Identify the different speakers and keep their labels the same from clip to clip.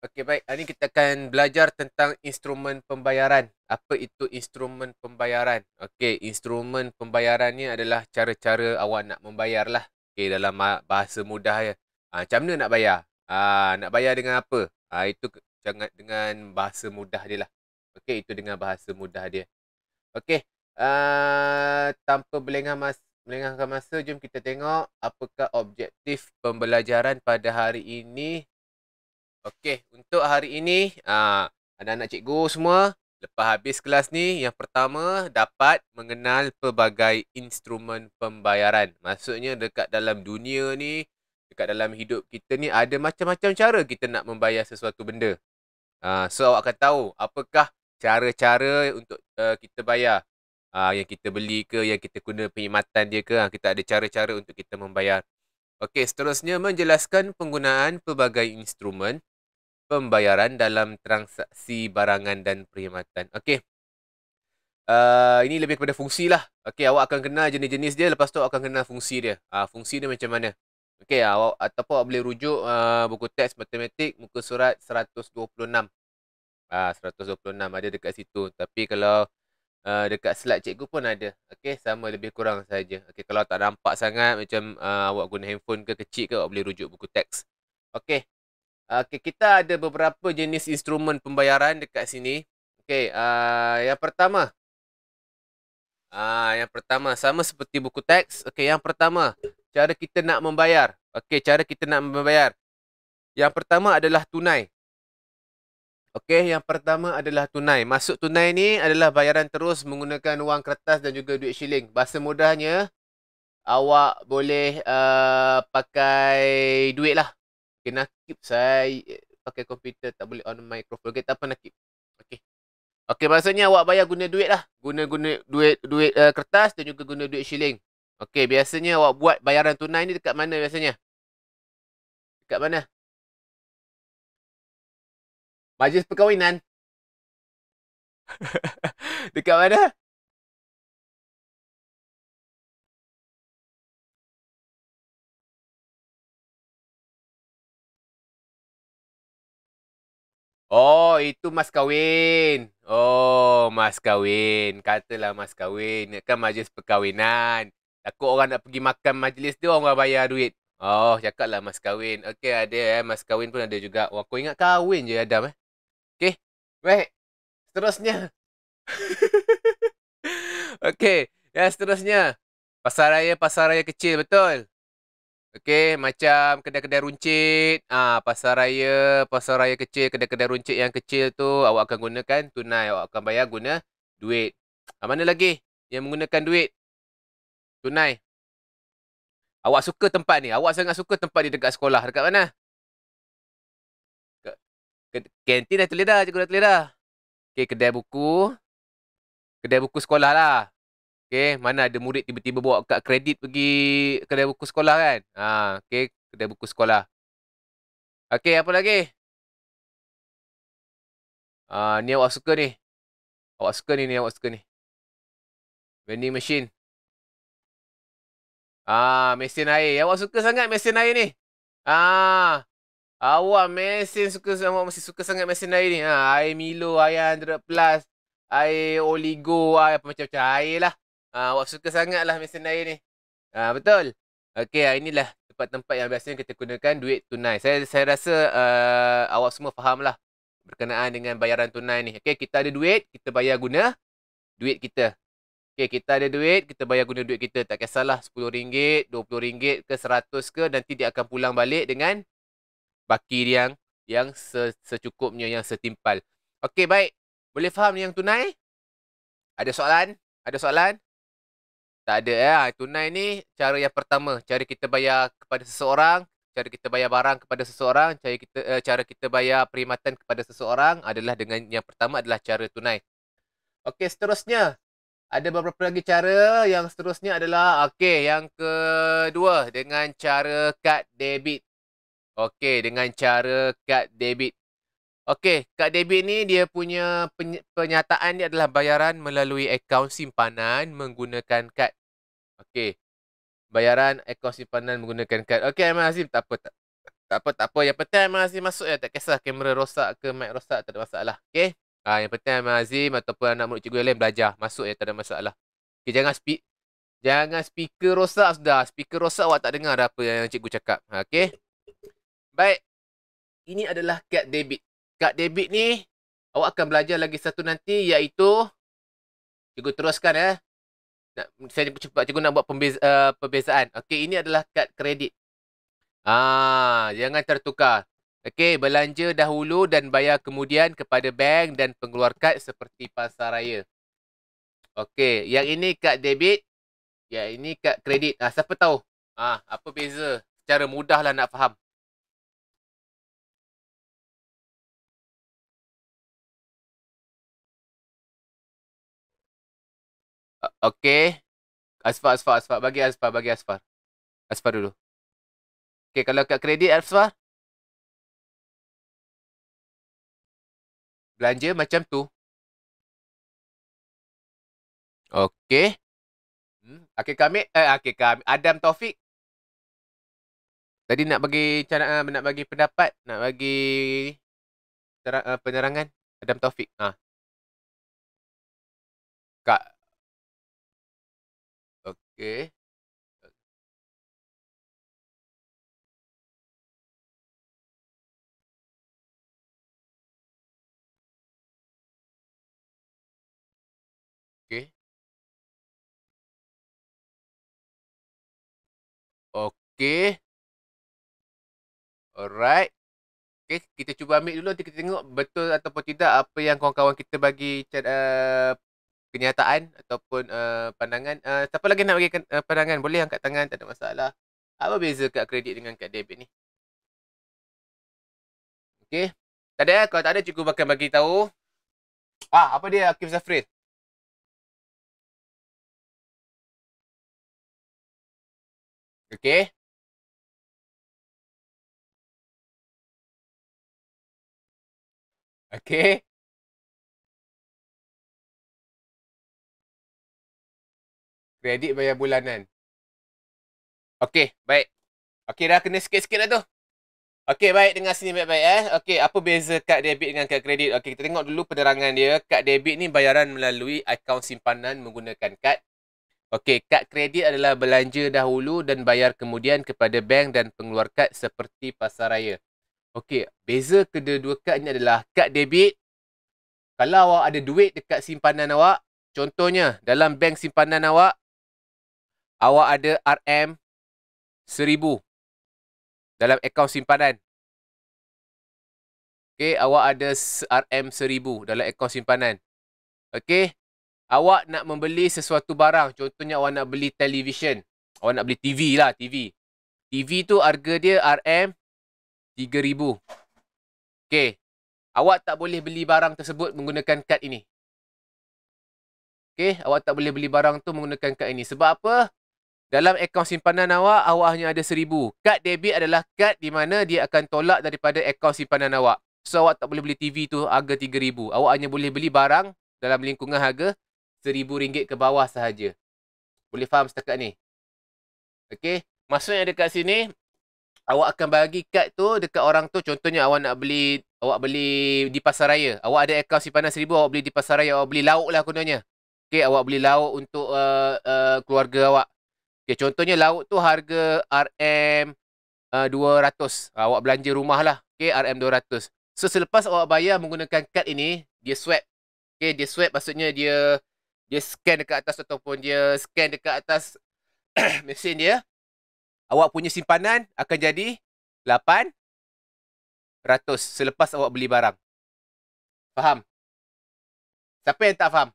Speaker 1: Okey baik, hari ini kita akan belajar tentang instrumen pembayaran. Apa itu instrumen pembayaran? Okey, instrumen pembayarannya adalah cara-cara awak nak membayar lah. Okey, dalam bahasa mudah ya. Ha, macam mana nak bayar? Ha, nak bayar dengan apa? Ha, itu jangan dengan bahasa mudah dia lah. Okey, itu dengan bahasa mudah dia. Okey, uh, tanpa belengah masa, melengahkan masa, jom kita tengok apakah objektif pembelajaran pada hari ini Okey, untuk hari ini ah, anak-anak cikgu semua lepas habis kelas ni yang pertama dapat mengenal pelbagai instrumen pembayaran. Maksudnya dekat dalam dunia ni, dekat dalam hidup kita ni ada macam-macam cara kita nak membayar sesuatu benda. Ah, so awak akan tahu apakah cara-cara untuk eh, kita bayar ah, yang kita beli ke yang kita guna perkhidmatan dia ke, kita ada cara-cara untuk kita membayar. Okey, seterusnya menjelaskan penggunaan pelbagai instrumen pembayaran dalam transaksi barangan dan perkhidmatan. Okey. Uh, ini lebih kepada fungsi lah. Okey, awak akan kenal jenis-jenis dia. Lepas tu, awak akan kenal fungsi dia. Uh, fungsi dia macam mana. Okey, awak ataupun awak boleh rujuk uh, buku teks matematik muka surat 126. Uh, 126 ada dekat situ. Tapi kalau uh, dekat slide cikgu pun ada. Okey, sama lebih kurang saja. Okey, kalau tak nampak sangat macam uh, awak guna handphone ke kecil ke, awak boleh rujuk buku teks. Okey. Okay, kita ada beberapa jenis instrumen pembayaran dekat sini. Okay, uh, ah, yang pertama. Uh, yang pertama, sama seperti buku teks. Okay, yang pertama, cara kita nak membayar. Okay, cara kita nak membayar. Yang pertama adalah tunai. Okay, yang pertama adalah tunai. Masuk tunai ni adalah bayaran terus menggunakan wang kertas dan juga duit shilling. Bahasa mudahnya, awak boleh uh, pakai duit lah. Kena keep saya pakai komputer tak boleh on microphone. Okay, tak apa nak keep. Okey. Okey maksudnya awak bayar guna duit lah. Guna-guna duit duit uh, kertas dan juga guna duit shilling.
Speaker 2: Okey biasanya awak buat bayaran tunai ni dekat mana biasanya? Dekat mana? Majlis perkahwinan. dekat mana? Oh, itu mas kahwin.
Speaker 1: Oh, mas kahwin. Katalah mas kahwin. Kan majlis perkahwinan. Takut orang nak pergi makan majlis tu, orang bayar duit. Oh, cakaplah mas kahwin. Okey, ada eh. Mas kahwin pun ada juga. Wah, aku ingat kahwin je, Adam eh. Okey. Baik. Seterusnya. Okey. ya seterusnya. Pasaraya, pasaraya kecil, betul? Okey, macam kedai-kedai runcit, ah pasar raya, pasar raya kecil, kedai-kedai runcit yang kecil tu awak akan gunakan tunai, awak akan bayar guna duit. Ah, mana lagi yang menggunakan duit?
Speaker 2: Tunai. Awak suka tempat ni? Awak sangat suka tempat di dekat sekolah. Dekat mana? Kantin Datuk Lidah, Cikgu Datuk Lidah. Okey, kedai
Speaker 1: buku. Kedai buku sekolah lah. Okay, mana ada murid tiba-tiba bawa kad kredit pergi kedai buku sekolah kan? Ha, okay, kedai buku sekolah.
Speaker 2: Okay, apa lagi? Ha, ni awak suka ni. Awak suka ni, ni awak suka ni. Vending machine. Ah, mesin air. Awak suka sangat mesin air ni. Ah.
Speaker 1: Awak mesin suka awak mesti suka sangat mesin air ni. Ah, air Milo, air 100 plus, air Oligo, air apa macam-macam air lah. Ah, awak suka sangatlah mesin air ni. Ah uh, betul. Okey, ah, inilah tempat-tempat yang biasanya kita gunakan duit tunai. Saya saya rasa uh, awak semua fahamlah berkenaan dengan bayaran tunai ni. Okey, kita ada duit, kita bayar guna duit kita. Okey, kita ada duit, kita bayar guna duit kita. Tak kisahlah RM10, RM20 ke RM100 ke nanti dia akan pulang balik dengan baki yang yang secukupnya yang setimpal. Okey, baik. Boleh faham ni yang tunai? Ada soalan? Ada soalan? Tak ada ya. Eh? Ah, tunai ni cara yang pertama, cara kita bayar kepada seseorang, cara kita bayar barang kepada seseorang, cara kita uh, cara kita bayar perkhidmatan kepada seseorang adalah dengan yang pertama adalah cara tunai. Okey, seterusnya ada beberapa lagi cara yang seterusnya adalah okey yang kedua dengan cara kad debit. Okey dengan cara kad debit. Okey, kad debit ni dia punya penyataan dia adalah bayaran melalui akaun simpanan menggunakan kad. Okey. Bayaran akaun simpanan menggunakan kad. Okey, Aiman Azim. Tak apa. Tak, tak apa, tak apa. Yang penting Aiman Azim masuk ya. Tak kisah kamera rosak ke mic rosak. Tak ada masalah. Okey. Ha, yang penting Aiman Azim ataupun anak murid cikgu yang lain belajar. Masuk ya. Tak ada masalah. Okey, jangan speak. Jangan speaker rosak sudah. Speaker rosak awak tak dengar dah apa yang cikgu cakap. Ha, Okey. Baik. Ini adalah kad debit. Kad debit ni awak akan belajar lagi satu nanti iaitu cikgu teruskan ya. Eh saya cepat cikgu nak buat pembeza, uh, perbezaan. Okey, ini adalah kad kredit. Ah, jangan tertukar. Okey, belanja dahulu dan bayar kemudian kepada bank dan pengeluar kad seperti pasaraya. Okey, yang ini kad debit, Ya, ini kad
Speaker 2: kredit. Ah, siapa tahu? Ah, apa beza? Cara mudahlah nak faham. Okay. Asfar, Asfar, Asfar. Bagi Asfar, bagi Asfar. Asfar dulu. Okay, kalau kat kredit Asfar. Belanja macam tu. Okay. Hmm. Akhir kami, eh, akhir kami. Adam Taufik. Tadi nak bagi cara ah, nak bagi pendapat, nak bagi ah, penerangan Adam Taufik. Ah. Kak Okay. Okay. Alright. Okay, kita cuba ambil dulu nanti kita tengok betul ataupun tidak apa yang kawan-kawan kita bagi
Speaker 1: uh, kenyataan ataupun uh, pandangan uh, siapa lagi nak bagi uh, pandangan boleh angkat tangan tak ada masalah apa beza kad kredit dengan kad debit ni
Speaker 2: okey tak ada kalau tak ada cikgu akan bagi tahu ah apa dia akif zafrin okey okey Kredit bayar bulanan. Okey, baik. Okey, dah kena sikit-sikit dah tu. Okey,
Speaker 1: baik. Dengar sini baik-baik eh. Okey, apa beza kad debit dengan kad kredit? Okey, kita tengok dulu penerangan dia. Kad debit ni bayaran melalui akaun simpanan menggunakan kad. Okey, kad kredit adalah belanja dahulu dan bayar kemudian kepada bank dan pengeluar kad seperti pasaraya. Okey, beza kedua-dua kad ni adalah kad debit. Kalau awak ada duit dekat simpanan awak, contohnya dalam bank simpanan awak, awak ada RM1,000 dalam akaun simpanan. Okay, awak ada RM1,000 dalam akaun simpanan. Okay, awak nak membeli sesuatu barang. Contohnya awak nak beli televisyen, Awak nak beli TV lah, TV. TV tu harga dia RM3,000. Okay, awak tak boleh beli barang tersebut menggunakan kad ini. Okay, awak tak boleh beli barang tu menggunakan kad ini. Sebab apa? Dalam akaun simpanan awak, awak hanya ada seribu. 1000 Kad debit adalah kad di mana dia akan tolak daripada akaun simpanan awak. So, awak tak boleh beli TV tu harga tiga ribu. Awak hanya boleh beli barang dalam lingkungan harga seribu ringgit ke bawah sahaja. Boleh faham setakat ni? Okay. Maksudnya dekat sini, awak akan bagi kad tu dekat orang tu. Contohnya, awak nak beli awak beli di pasaraya. Awak ada akaun simpanan rm awak beli di pasaraya. Awak beli lauk lah kononnya. Okay, awak beli lauk untuk uh, uh, keluarga awak. Okay, contohnya lauk tu harga RM200. Uh, eh, ah, awak belanja rumah lah. Okay, RM200. So, selepas awak bayar menggunakan kad ini, dia swipe. Okay, dia swipe maksudnya dia dia scan dekat atas ataupun dia scan dekat atas
Speaker 2: mesin dia. Awak punya simpanan akan jadi RM800 selepas awak beli barang. Faham?
Speaker 1: Siapa yang tak faham?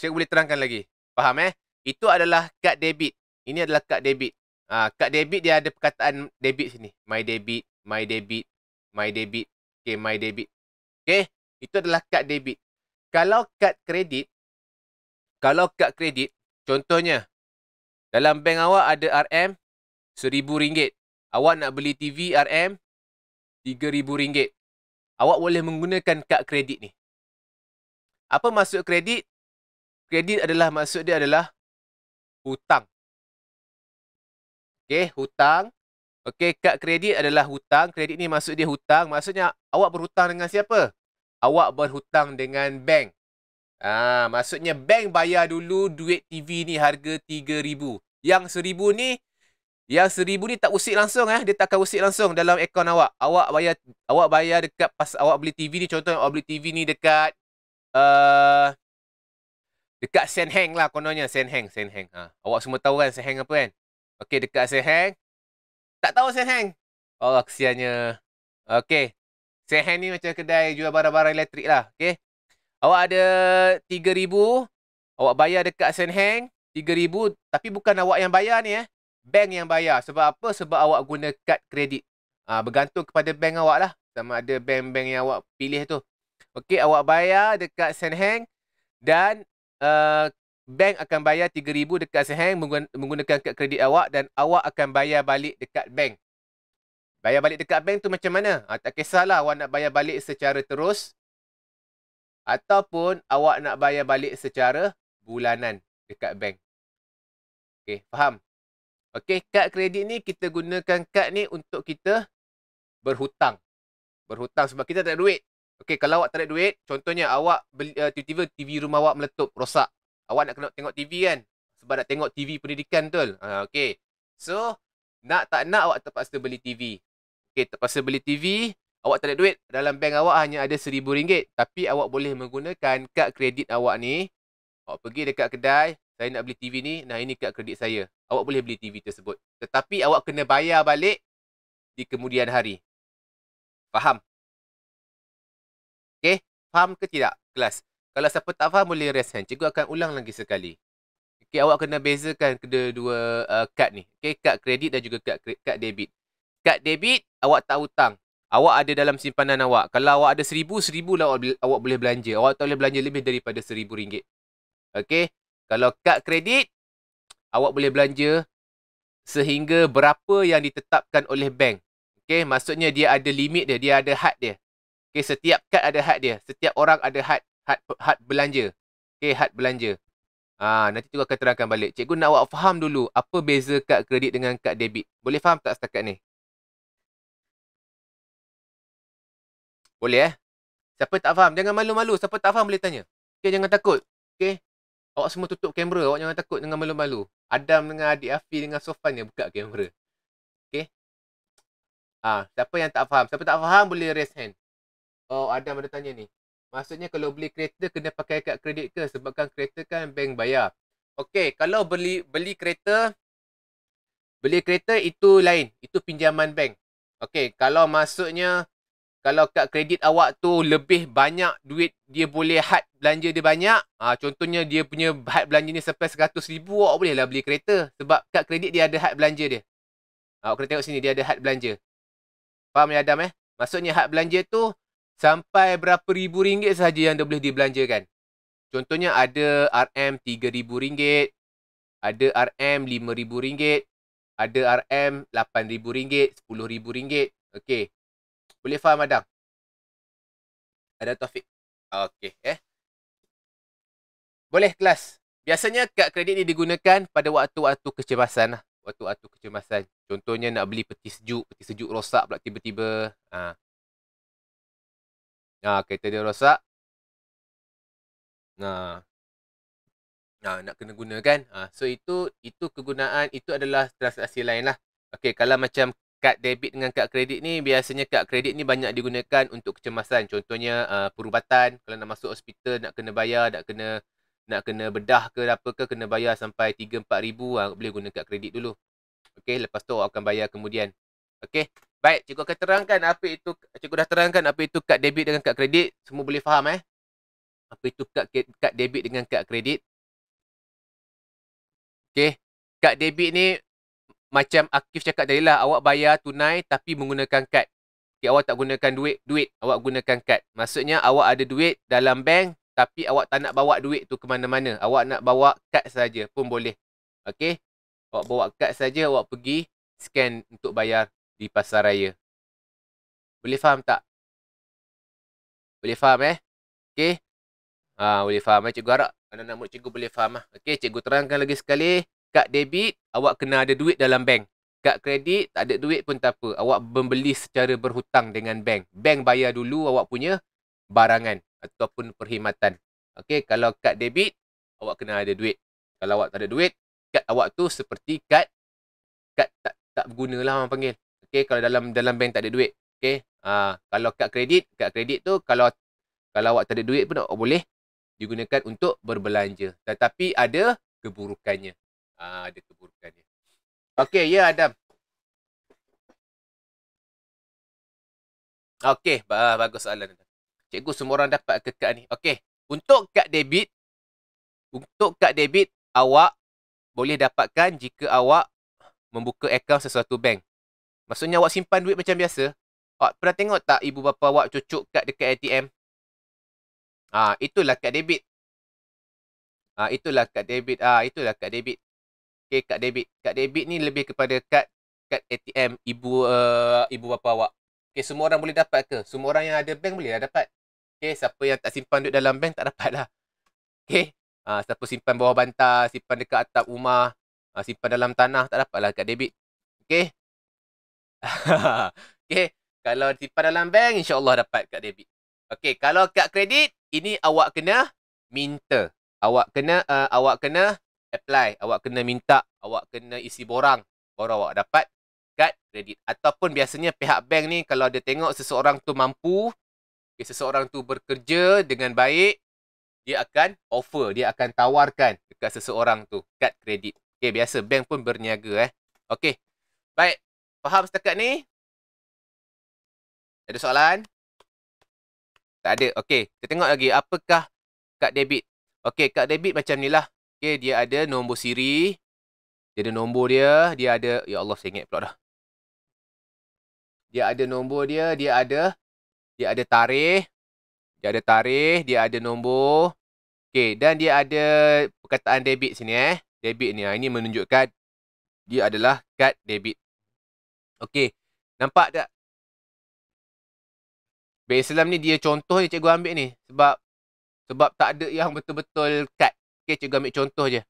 Speaker 1: Saya boleh terangkan lagi. Faham eh? Itu adalah kad debit. Ini adalah kad debit. Ah, uh, kad debit dia ada perkataan debit sini. My debit, my debit, my debit. Okay, my debit. Okay, itu adalah kad debit. Kalau kad kredit, kalau kad kredit, contohnya, dalam bank awak ada RM seribu ringgit. Awak nak beli TV RM tiga ribu ringgit. Awak boleh menggunakan kad kredit ni. Apa maksud kredit? Kredit adalah, maksud dia adalah hutang. Okey, hutang. Okey, kad kredit adalah hutang. Kredit ni maksud dia hutang. Maksudnya awak berhutang dengan siapa? Awak berhutang dengan bank. Ah, maksudnya bank bayar dulu duit TV ni harga 3000. Yang 1000 ni yang 1000 ni tak usik langsung eh. Dia tak akan usik langsung dalam akaun awak. Awak bayar awak bayar dekat pas awak beli TV ni contoh awak beli TV ni dekat uh, dekat Senheng lah kononnya Senheng Senheng ha. awak semua tahu kan Senheng apa kan Okey, dekat Sehang. Tak tahu Sehang. Oh, kesiannya. Okey. Sehang ni macam kedai jual barang-barang elektrik lah. Okey. Awak ada RM3,000. Awak bayar dekat Sehang. RM3,000. Tapi bukan awak yang bayar ni eh. Bank yang bayar. Sebab apa? Sebab awak guna kad kredit. Ha, bergantung kepada bank awak lah. Sama ada bank-bank yang awak pilih tu. Okey, awak bayar dekat Senheng Dan uh, bank akan bayar 3000 dekat Sehang menggunakan kad kredit awak dan awak akan bayar balik dekat bank. Bayar balik dekat bank tu macam mana? Ha, tak kisahlah awak nak bayar balik secara terus ataupun awak nak bayar balik secara bulanan dekat bank. Okey, faham? Okey, kad kredit ni kita gunakan kad ni untuk kita berhutang. Berhutang sebab kita tak ada duit. Okey, kalau awak tak ada duit, contohnya awak beli, uh, tiba-tiba TV rumah awak meletup, rosak awak nak kena tengok TV kan sebab nak tengok TV pendidikan tu uh, ah, okay so nak tak nak awak terpaksa beli TV okay terpaksa beli TV awak tak ada duit dalam bank awak hanya ada rm ringgit. tapi awak boleh menggunakan kad kredit awak ni awak pergi dekat kedai saya nak beli TV ni nah ini kad kredit saya awak boleh beli
Speaker 2: TV tersebut tetapi awak kena bayar balik di kemudian hari faham okay faham ke tidak kelas kalau siapa tak
Speaker 1: faham boleh raise hand. Cikgu akan ulang lagi sekali. Okey, awak kena bezakan kedua-dua uh, kad ni. Okey, kad kredit dan juga kad, kad debit. Kad debit, awak tak hutang. Awak ada dalam simpanan awak. Kalau awak ada seribu, seribu lah awak, awak boleh belanja. Awak tak boleh belanja lebih daripada seribu ringgit. Okay. kalau kad kredit, awak boleh belanja sehingga berapa yang ditetapkan oleh bank. Okay. maksudnya dia ada limit dia, dia ada had dia. Okay. setiap kad ada had dia. Setiap orang ada had had had belanja. okay had belanja. Ah, nanti cikgu akan terangkan balik. Cikgu nak awak faham dulu apa beza kad kredit dengan kad debit. Boleh faham tak setakat ni? Boleh eh?
Speaker 2: Siapa tak faham, jangan malu-malu. Siapa tak faham boleh tanya. Okay, jangan
Speaker 1: takut. Okay, Awak semua tutup kamera. Awak jangan takut dengan malu-malu. Adam dengan adik Afi dengan Sofan yang buka kamera. Okay, Ah, ha, siapa yang tak faham? Siapa tak faham boleh raise hand. Oh, Adam ada tanya ni. Maksudnya kalau beli kereta kena pakai kad kredit ke sebabkan kereta kan bank bayar. Okey, kalau beli beli kereta beli kereta itu lain, itu pinjaman bank. Okey, kalau maksudnya kalau kad kredit awak tu lebih banyak duit dia boleh had belanja dia banyak, ha, contohnya dia punya had belanja ni sampai 100,000 awak boleh lah beli kereta sebab kad kredit dia ada had belanja dia. Ha, awak kena tengok sini dia ada had belanja. Faham ya Adam eh? Maksudnya had belanja tu sampai berapa ribu ringgit sahaja yang dia boleh dibelanjakan. Contohnya ada RM3,000, ada RM5,000, ada RM8,000, RM10,000. Okey. Boleh faham Adang? Ada Taufik. Okey. Eh. Boleh kelas. Biasanya kad kredit ni digunakan pada waktu-waktu kecemasan lah. Waktu-waktu kecemasan. Contohnya nak beli peti sejuk, peti sejuk rosak pula tiba-tiba. Ha.
Speaker 2: Ha, kereta dia rosak. Ha. Ha, nak kena gunakan. Ha, so, itu itu kegunaan. Itu
Speaker 1: adalah transaksi lain lah. Okay, kalau macam kad debit dengan kad kredit ni, biasanya kad kredit ni banyak digunakan untuk kecemasan. Contohnya, uh, perubatan. Kalau nak masuk hospital, nak kena bayar, nak kena nak kena bedah ke apa ke, kena bayar sampai RM3,000, RM4,000. Ha, boleh guna kad kredit dulu. Okay, lepas tu awak akan bayar kemudian. Okey. Baik, cikgu akan terangkan apa itu cikgu dah terangkan apa itu kad debit dengan kad kredit. Semua boleh faham eh? Apa itu kad kad debit dengan kad kredit? Okey. Kad debit ni macam Akif cakap tadi lah, awak bayar tunai tapi menggunakan kad. Okey, awak tak gunakan duit, duit awak gunakan kad. Maksudnya awak ada duit dalam bank tapi awak tak nak bawa duit tu ke mana-mana. Awak nak bawa kad saja pun boleh. Okey. Awak bawa kad
Speaker 2: saja, awak pergi scan untuk bayar di pasar raya. Boleh faham tak? Boleh faham eh? Okey. Ha, boleh faham
Speaker 1: eh? Cikgu harap anak-anak murid cikgu boleh faham lah. Okey, cikgu terangkan lagi sekali. Kad debit, awak kena ada duit dalam bank. Kad kredit, tak ada duit pun tak apa. Awak membeli secara berhutang dengan bank. Bank bayar dulu awak punya barangan ataupun perkhidmatan. Okey, kalau kad debit, awak kena ada duit. Kalau awak tak ada duit, kad awak tu seperti kad kad tak tak berguna lah orang panggil. Okay, kalau dalam dalam bank tak ada duit. Okay, uh, kalau kad kredit, kad kredit tu kalau kalau awak tak ada duit pun boleh digunakan
Speaker 2: untuk berbelanja. Tetapi ada keburukannya.
Speaker 1: Uh, ada keburukannya.
Speaker 2: Okay, ya yeah, Adam.
Speaker 1: Okay, bah, bagus soalan. Cikgu, semua orang dapat ke kad ni. Okay, untuk kad debit, untuk kad debit, awak boleh dapatkan jika awak membuka akaun sesuatu bank. Maksudnya awak simpan duit macam biasa. Awak pernah tengok tak ibu bapa awak cucuk kad dekat ATM? Ah, ha, itulah kad debit. Ah, itulah kad debit. Ah, itulah kad debit. Okey, kad debit. Kad debit ni lebih kepada kad kad ATM ibu uh, ibu bapa awak. Okey, semua orang boleh dapat ke? Semua orang yang ada bank boleh lah dapat. Okey, siapa yang tak simpan duit dalam bank tak dapat lah. Okey, ah, siapa simpan bawah bantal, simpan dekat atap rumah, ah, simpan dalam tanah tak dapat lah kad debit. Okey, okay. Kalau di dalam bank, insya Allah dapat kad debit. Okay. Kalau kad kredit, ini awak kena minta. Awak kena uh, awak kena apply. Awak kena minta. Awak kena isi borang. Baru awak dapat kad kredit. Ataupun biasanya pihak bank ni, kalau dia tengok seseorang tu mampu, okay, seseorang tu bekerja dengan baik, dia akan offer, dia akan tawarkan dekat seseorang tu kad kredit. Okay, biasa bank pun berniaga eh.
Speaker 2: Okay, baik. Faham setakat ni? Ada soalan? Tak ada. Okey, kita tengok lagi. Apakah kad debit?
Speaker 1: Okey, kad debit macam ni lah. Okey, dia ada nombor siri. Dia ada nombor dia. Dia ada... Ya Allah, saya ingat pula dah. Dia ada nombor dia. Dia ada... Dia ada tarikh. Dia ada tarikh. Dia ada nombor. Okey, dan dia ada perkataan debit sini eh. Debit ni. Ah, ini menunjukkan dia adalah kad debit. Okey. Nampak tak? Bank Islam ni dia contoh je cikgu ambil ni. Sebab sebab tak ada yang betul-betul kad. Okey, cikgu ambil contoh je.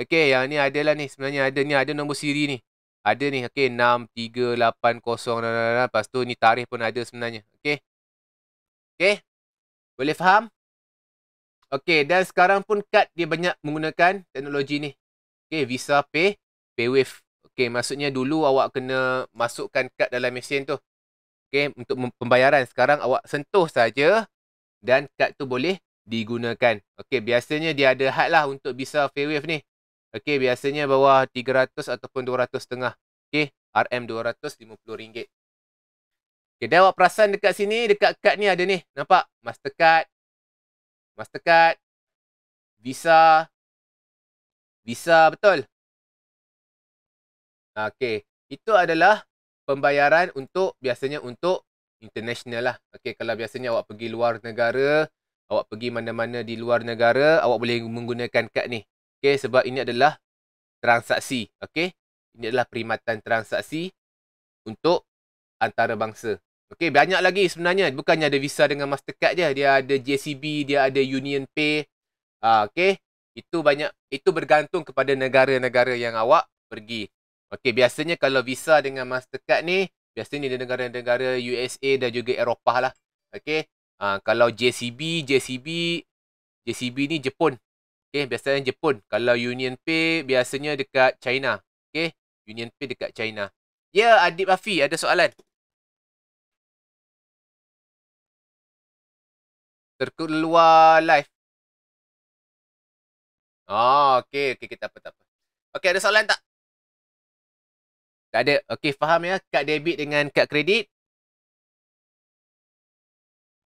Speaker 1: Okey, yang ni adalah ni. Sebenarnya ada ni, ada nombor siri ni. Ada ni, okey. 6, 3, 8, 0, dan, dan, dan, Lepas tu ni tarikh pun ada sebenarnya. Okey. Okey. Boleh faham? Okey, dan sekarang pun kad dia banyak menggunakan teknologi ni. Okey, Visa Pay, PayWave. Okay, maksudnya dulu awak kena masukkan kad dalam mesin tu. Okay, untuk pembayaran. Sekarang awak sentuh saja dan kad tu boleh digunakan. Okay, biasanya dia ada had lah untuk Visa Fairwave ni. Okay, biasanya bawah 300 ataupun 200 setengah. Okay, RM250. Okay, dah awak perasan dekat
Speaker 2: sini, dekat kad ni ada ni. Nampak? Mastercard. Mastercard. Visa. Visa, betul? Ah, okey, itu adalah pembayaran untuk biasanya untuk international
Speaker 1: lah. Okey, kalau biasanya awak pergi luar negara, awak pergi mana-mana di luar negara, awak boleh menggunakan kad ni. Okey, sebab ini adalah transaksi. Okey, ini adalah perkhidmatan transaksi untuk antarabangsa. Okey, banyak lagi sebenarnya. Bukannya ada Visa dengan Mastercard je. Dia ada JCB, dia ada Union Pay. Ha, ah, okey, itu banyak. Itu bergantung kepada negara-negara yang awak pergi. Okey, biasanya kalau visa dengan Mastercard ni, biasanya di negara-negara USA dan juga Eropah lah. Okey, uh, kalau JCB, JCB, JCB ni Jepun. Okey, biasanya Jepun. Kalau Union Pay, biasanya dekat China. Okey,
Speaker 2: Union Pay dekat China. Ya, yeah, Adib Afi, ada soalan? Terkeluar live. Oh, okey. Okey, kita apa-apa. Okey, ada soalan tak? Tak ada. Okey, faham ya? Kad debit dengan kad kredit.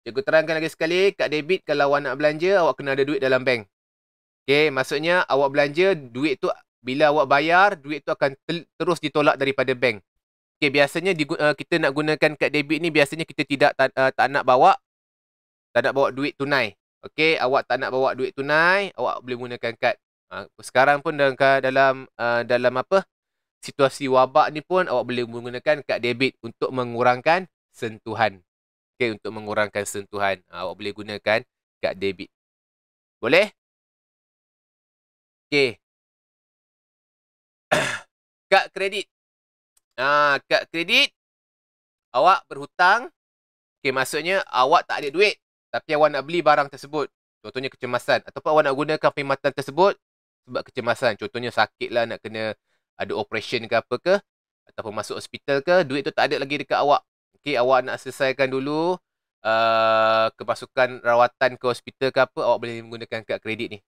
Speaker 1: Cikgu terangkan lagi sekali. Kad debit kalau awak nak belanja, awak kena ada duit dalam bank. Okey, maksudnya awak belanja, duit tu bila awak bayar, duit tu akan terus ditolak daripada bank. Okey, biasanya eh, kita nak gunakan kad debit ni, biasanya kita tidak tak, uh, eh, tak nak bawa. Tak nak bawa duit tunai. Okey, awak tak nak bawa duit tunai, awak boleh gunakan kad. Uh, sekarang pun dalam dalam, uh, dalam apa? situasi wabak ni pun awak boleh menggunakan kad debit untuk mengurangkan sentuhan.
Speaker 2: Okay, untuk mengurangkan sentuhan. Ha, awak boleh gunakan kad debit. Boleh? Okay. kad kredit. Ah, kad kredit. Awak berhutang.
Speaker 1: Okay, maksudnya awak tak ada duit. Tapi awak nak beli barang tersebut. Contohnya kecemasan. Ataupun awak nak gunakan perkhidmatan tersebut sebab kecemasan. Contohnya sakit lah nak kena ada operation ke apa ke ataupun masuk hospital ke duit tu tak ada lagi dekat awak okey awak nak selesaikan dulu uh, eh, kepasukan rawatan ke hospital ke apa awak boleh menggunakan kad kredit ni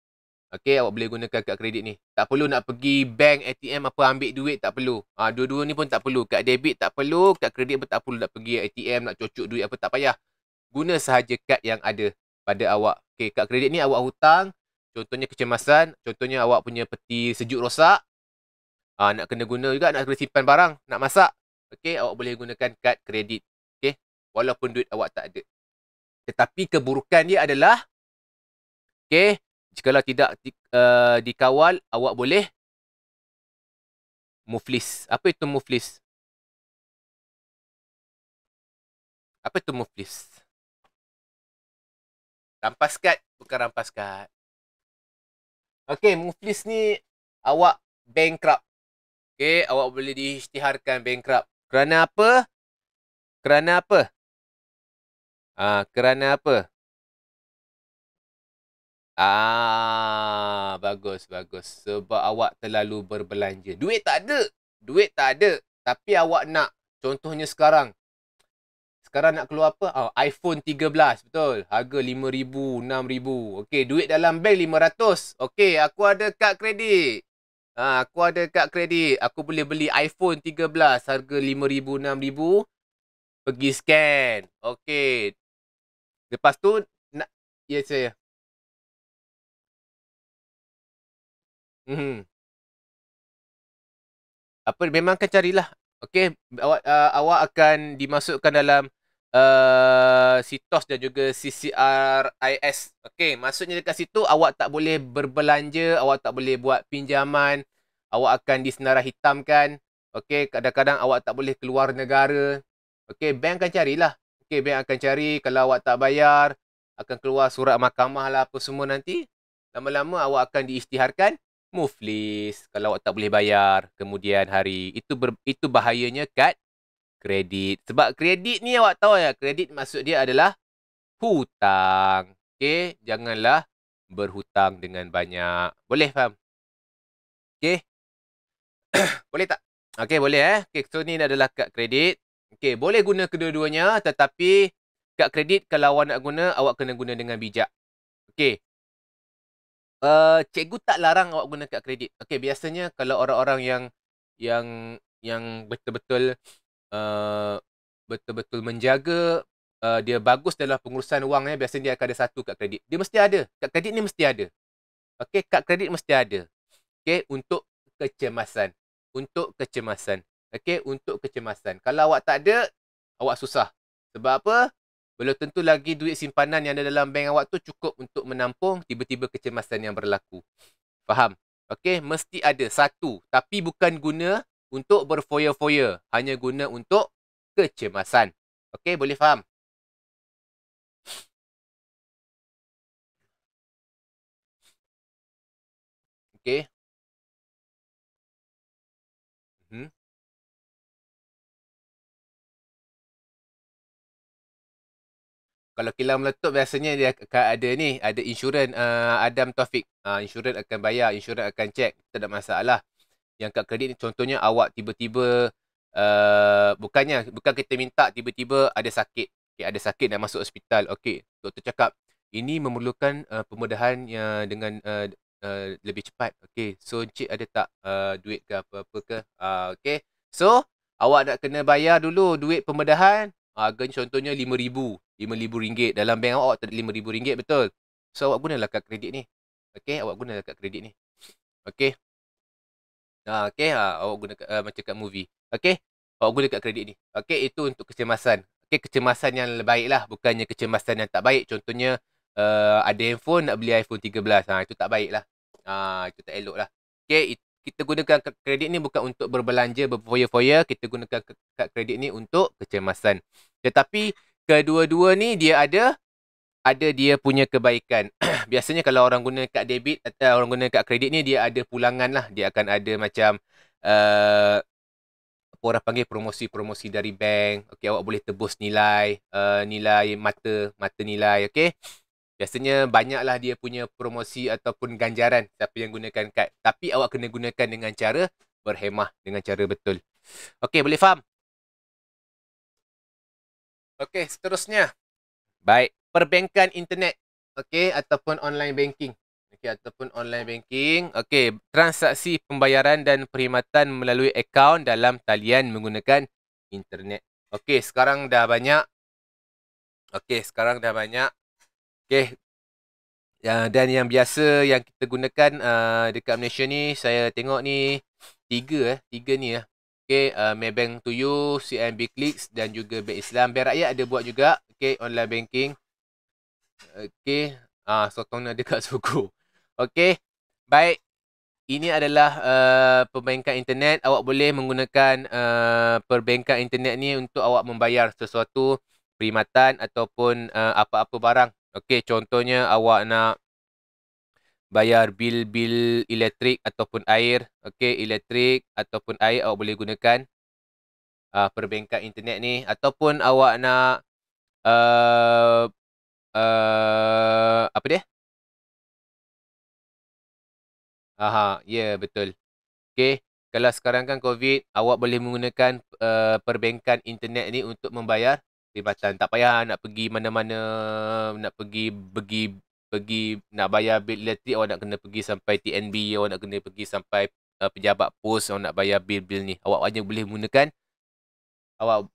Speaker 1: okey awak boleh gunakan kad kredit ni tak perlu nak pergi bank ATM apa ambil duit tak perlu ah uh, dua-dua ni pun tak perlu kad debit tak perlu kad kredit pun tak perlu nak pergi ATM nak cucuk duit apa tak payah guna sahaja kad yang ada pada awak okey kad kredit ni awak hutang contohnya kecemasan contohnya awak punya peti sejuk rosak uh, nak kena guna juga nak kena simpan barang nak masak okey awak boleh gunakan kad kredit okey walaupun duit awak tak ada tetapi keburukan dia adalah okey jika
Speaker 2: tidak uh, dikawal awak boleh muflis apa itu muflis apa itu muflis rampas kad bukan rampas kad okey muflis ni awak bankrupt Okay, awak boleh diisytiharkan bankrupt. Kerana apa? Kerana apa? Ah, kerana apa?
Speaker 1: Ah, bagus, bagus. Sebab awak terlalu berbelanja. Duit tak ada. Duit tak ada. Tapi awak nak. Contohnya sekarang. Sekarang nak keluar apa? Oh, iPhone 13, betul. Harga RM5,000, RM6,000. Okey, duit dalam bank RM500. Okey, aku ada kad kredit. Ha, aku ada kad kredit. Aku boleh beli iPhone 13 harga RM5,000, RM6,000. Pergi scan. Okey.
Speaker 2: Lepas tu, nak... Ya, yes, saya. Ya. Hmm. Apa, memang akan carilah. Okay. Awak, uh, awak akan dimasukkan dalam uh,
Speaker 1: eh, CITOS dan juga CCRIS. Okey, maksudnya dekat situ awak tak boleh berbelanja, awak tak boleh buat pinjaman, awak akan disenarai hitamkan. Okey, kadang-kadang awak tak boleh keluar negara. Okey, bank akan carilah. Okey, bank akan cari kalau awak tak bayar, akan keluar surat mahkamah lah apa semua nanti. Lama-lama awak akan diisytiharkan muflis kalau awak tak boleh bayar kemudian hari. Itu ber, itu bahayanya kad kredit. Sebab kredit ni awak tahu ya, kredit maksud dia adalah hutang. Okey, janganlah berhutang dengan banyak. Boleh faham? Okey. boleh tak? Okey, boleh eh. Okey, so ni adalah kad kredit. Okey, boleh guna kedua-duanya tetapi kad kredit kalau awak nak guna, awak kena guna dengan bijak. Okey. Uh, cikgu tak larang awak guna kad kredit. Okey, biasanya kalau orang-orang yang yang yang betul-betul Eh, betul-betul menjaga uh, dia bagus dalam pengurusan wang eh. biasanya dia akan ada satu kad kredit dia mesti ada kad kredit ni mesti ada okey kad kredit mesti ada okey untuk kecemasan untuk kecemasan okey untuk kecemasan kalau awak tak ada awak susah sebab apa belum tentu lagi duit simpanan yang ada dalam bank awak tu cukup untuk menampung tiba-tiba kecemasan yang berlaku faham okey mesti ada satu tapi bukan guna untuk
Speaker 2: berfoya-foya hanya guna untuk kecemasan. Okey, boleh faham? Okey. Mhm. Kalau kilang meletup biasanya dia akan ada ni, ada insurans uh, Adam Taufik.
Speaker 1: Uh, insurans akan bayar, insurans akan cek. Tak ada masalah yang kad kredit ni contohnya awak tiba-tiba uh, bukannya bukan kita minta tiba-tiba ada sakit okay, ada sakit nak masuk hospital okey doktor cakap ini memerlukan uh, pembedahan yang uh, dengan uh, uh, lebih cepat okey so encik ada tak uh, duit ke apa-apa ke uh, ah, okey so awak nak kena bayar dulu duit pembedahan harga contohnya RM5,000 RM5,000 dalam bank awak tak ada RM5,000 betul so awak gunalah kad kredit ni okey awak gunalah kad kredit ni okey Ha, ah, okay, ha, ah, awak guna uh, macam kat movie. Okay, awak guna kat kredit ni. Okay, itu untuk kecemasan. Okay, kecemasan yang baik lah. Bukannya kecemasan yang tak baik. Contohnya, uh, ada handphone nak beli iPhone 13. Ha, itu tak baik lah. Ha, itu tak elok lah. Okay, it, kita gunakan kredit ni bukan untuk berbelanja, berfoya foyer. Kita gunakan kredit ni untuk kecemasan. Tetapi, kedua-dua ni dia ada ada dia punya kebaikan. Biasanya kalau orang guna kad debit atau eh, eh, orang guna kad kredit ni dia ada pulangan lah. Dia akan ada macam uh, apa orang panggil promosi-promosi dari bank. Okey awak boleh tebus nilai uh, nilai mata mata nilai okey. Biasanya banyaklah dia punya promosi ataupun ganjaran Tapi yang gunakan kad. Tapi awak kena gunakan dengan cara berhemah dengan cara betul. Okey boleh faham? Okey seterusnya. Baik perbankan internet okey ataupun online banking okey ataupun online banking okey transaksi pembayaran dan perkhidmatan melalui akaun dalam talian menggunakan internet okey sekarang dah banyak okey sekarang dah banyak okey Ya dan yang biasa yang kita gunakan uh, dekat Malaysia ni saya tengok ni tiga eh tiga ni eh okey uh, Maybank to you CIMB Clicks dan juga Bank Islam Bank Rakyat ada buat juga okey online banking Okey. Ah, sokong ada kat suku. Okey. Baik. Ini adalah uh, perbankan internet. Awak boleh menggunakan uh, perbankan internet ni untuk awak membayar sesuatu perkhidmatan ataupun uh, apa-apa barang. Okey, contohnya awak nak bayar bil-bil elektrik ataupun air. Okey, elektrik ataupun air awak boleh gunakan uh, perbankan internet ni ataupun awak nak
Speaker 2: uh, uh, apa dia? Aha, ya yeah, betul. Okay, kalau sekarang kan COVID, awak
Speaker 1: boleh menggunakan uh, perbankan internet ni untuk membayar perkhidmatan. Tak payah nak pergi mana-mana, nak pergi pergi pergi nak bayar bil elektrik, awak nak kena pergi sampai TNB, awak nak kena pergi sampai uh, pejabat pos, awak nak bayar bil-bil ni. Awak hanya boleh menggunakan awak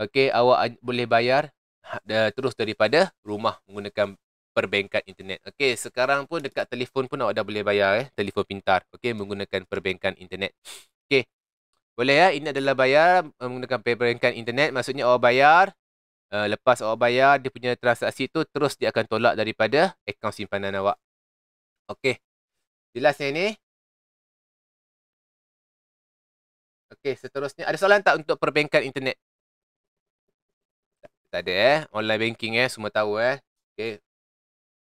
Speaker 1: Okay, awak boleh bayar Ha, terus daripada rumah menggunakan perbankan internet. Okey, sekarang pun dekat telefon pun awak dah boleh bayar eh, telefon pintar. Okey, menggunakan perbankan internet. Okey. Boleh ya, ini adalah bayar eh, menggunakan perbankan internet. Maksudnya awak bayar uh, lepas awak bayar dia punya transaksi tu terus dia akan tolak daripada akaun
Speaker 2: simpanan awak. Okey. Jelasnya ini. Okey, seterusnya ada soalan tak untuk perbankan internet?
Speaker 1: Tak ada eh. Online banking eh. Semua tahu eh. Okay.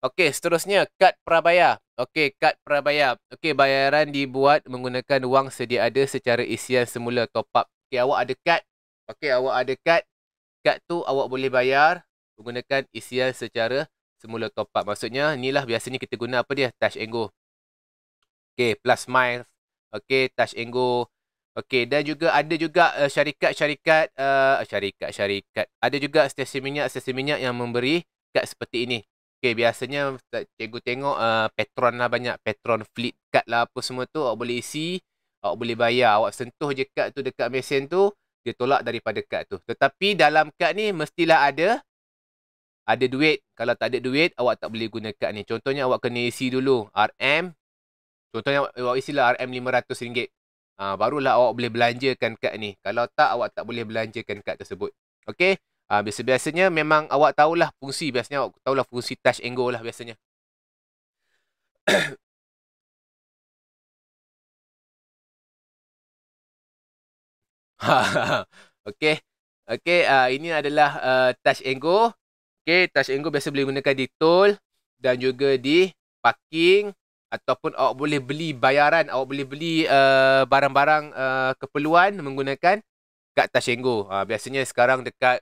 Speaker 1: Okay, seterusnya. Kad prabayar. Okay, kad prabayar. Okay, bayaran dibuat menggunakan wang sedia ada secara isian semula top up. Okay, awak ada kad. Okay, awak ada kad. Kad tu awak boleh bayar menggunakan isian secara semula top up. Maksudnya, inilah biasanya kita guna apa dia? Touch and go. Okay, plus miles. Okay, touch and go. Okey, dan juga ada juga eh, syarikat-syarikat uh, syarikat-syarikat. Ada juga stesen minyak, stesen minyak yang memberi kad seperti ini. Okey, biasanya cikgu tengok uh, eh, patron lah banyak Petron fleet kad lah apa semua tu awak boleh isi, awak boleh bayar. Awak sentuh je kad tu dekat mesin tu, dia tolak daripada kad tu. Tetapi dalam kad ni mestilah ada ada duit. Kalau tak ada duit, awak tak boleh guna kad ni. Contohnya awak kena isi dulu RM Contohnya awak isilah RM500. Ha, barulah awak boleh belanjakan kad ni. Kalau tak, awak tak boleh belanjakan kad tersebut. Okey? Ha, biasa biasanya memang awak tahulah fungsi. Biasanya awak tahulah fungsi touch and go lah biasanya.
Speaker 2: Okey. Okey, uh, ini
Speaker 1: adalah uh, touch and go. Okey, touch and go biasa boleh gunakan di tol dan juga di parking ataupun awak boleh beli bayaran, awak boleh beli eh, barang-barang uh, keperluan menggunakan kad Tashengo. Uh, biasanya sekarang dekat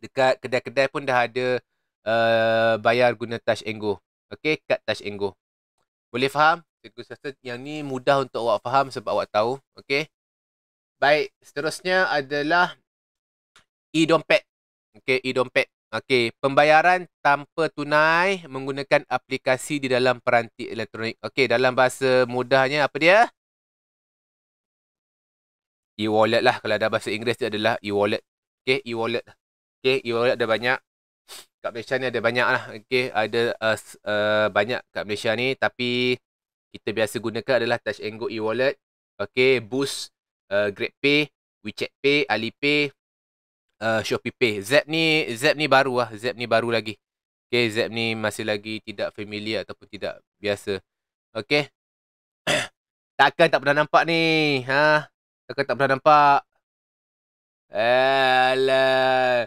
Speaker 1: dekat kedai-kedai pun dah ada uh, bayar guna Tashengo. Okey, kad Tashengo. Boleh faham? Cikgu rasa yang ni mudah untuk awak faham sebab awak tahu. Okey. Baik, seterusnya adalah e-dompet. Okey, e-dompet. Okey, pembayaran tanpa tunai menggunakan aplikasi di dalam peranti elektronik. Okey, dalam bahasa mudahnya apa dia? E-wallet lah. Kalau ada bahasa Inggeris dia adalah e-wallet. Okey, e-wallet. Okey, e-wallet ada banyak. Kat Malaysia ni ada banyak lah. Okey, ada uh, uh, banyak kat Malaysia ni. Tapi kita biasa gunakan adalah Touch and Go e-wallet. Okey, Boost, uh, GrabPay, WeChat Pay, Alipay, uh, Shopee Pay. Zap ni Zep ni baru lah. Zep ni baru lagi. Okay, Zep ni masih lagi tidak familiar ataupun tidak biasa. Okay. Takkan tak pernah nampak ni? Ha? Takkan tak pernah nampak? Alah.